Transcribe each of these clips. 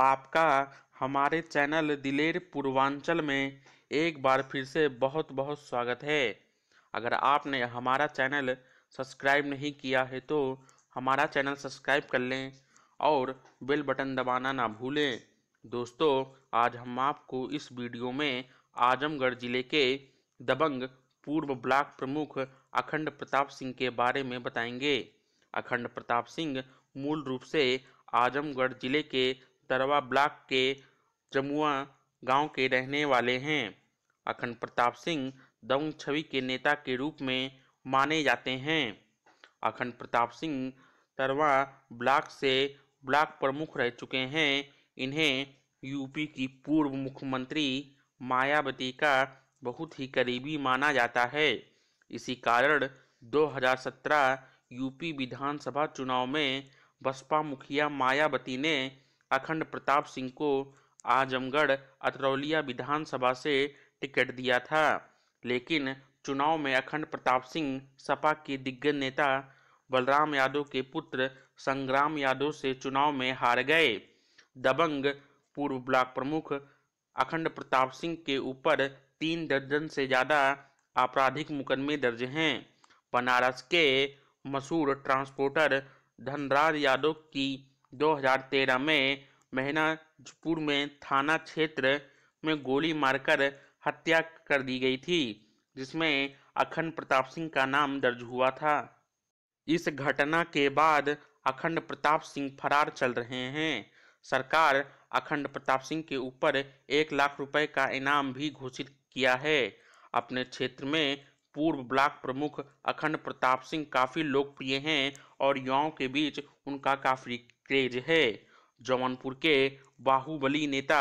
आपका हमारे चैनल दिलेर पूर्वांचल में एक बार फिर से बहुत बहुत स्वागत है अगर आपने हमारा चैनल सब्सक्राइब नहीं किया है तो हमारा चैनल सब्सक्राइब कर लें और बेल बटन दबाना ना भूलें दोस्तों आज हम आपको इस वीडियो में आजमगढ़ जिले के दबंग पूर्व ब्लॉक प्रमुख अखंड प्रताप सिंह के बारे में बताएंगे अखंड प्रताप सिंह मूल रूप से आजमगढ़ जिले के तरवा ब्लॉक के जमुआ गांव के रहने वाले हैं अखंड प्रताप सिंह दंग छवि के नेता के रूप में माने जाते हैं अखंड प्रताप सिंह तरवा ब्लॉक से ब्लॉक प्रमुख रह चुके हैं इन्हें यूपी की पूर्व मुख्यमंत्री मायावती का बहुत ही करीबी माना जाता है इसी कारण 2017 यूपी विधानसभा चुनाव में बसपा मुखिया मायावती ने अखंड प्रताप सिंह को आजमगढ़ अतरौलिया विधानसभा से टिकट दिया था लेकिन चुनाव में अखंड प्रताप सिंह सपा के दिग्गज नेता बलराम यादव के पुत्र संग्राम यादव से चुनाव में हार गए दबंग पूर्व ब्लॉक प्रमुख अखंड प्रताप सिंह के ऊपर तीन दर्जन से ज़्यादा आपराधिक मुकदमे दर्ज हैं बनारस के मशहूर ट्रांसपोर्टर धनराज यादव की 2013 में महनाजपुर में थाना क्षेत्र में गोली मारकर हत्या कर दी गई थी जिसमें अखंड प्रताप सिंह का नाम दर्ज हुआ था इस घटना के बाद अखंड प्रताप सिंह फरार चल रहे हैं सरकार अखंड प्रताप सिंह के ऊपर एक लाख रुपए का इनाम भी घोषित किया है अपने क्षेत्र में पूर्व ब्लॉक प्रमुख अखंड प्रताप सिंह काफ़ी लोकप्रिय हैं और युवाओं के बीच उनका काफ़ी क्रेज है जौनपुर के बाहुबली नेता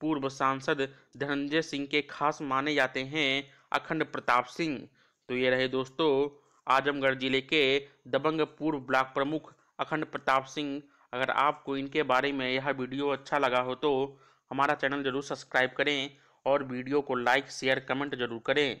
पूर्व सांसद धनंजय सिंह के खास माने जाते हैं अखंड प्रताप सिंह तो ये रहे दोस्तों आजमगढ़ जिले के दबंग पूर्व ब्लॉक प्रमुख अखंड प्रताप सिंह अगर आपको इनके बारे में यह वीडियो अच्छा लगा हो तो हमारा चैनल जरूर सब्सक्राइब करें और वीडियो को लाइक शेयर कमेंट जरूर करें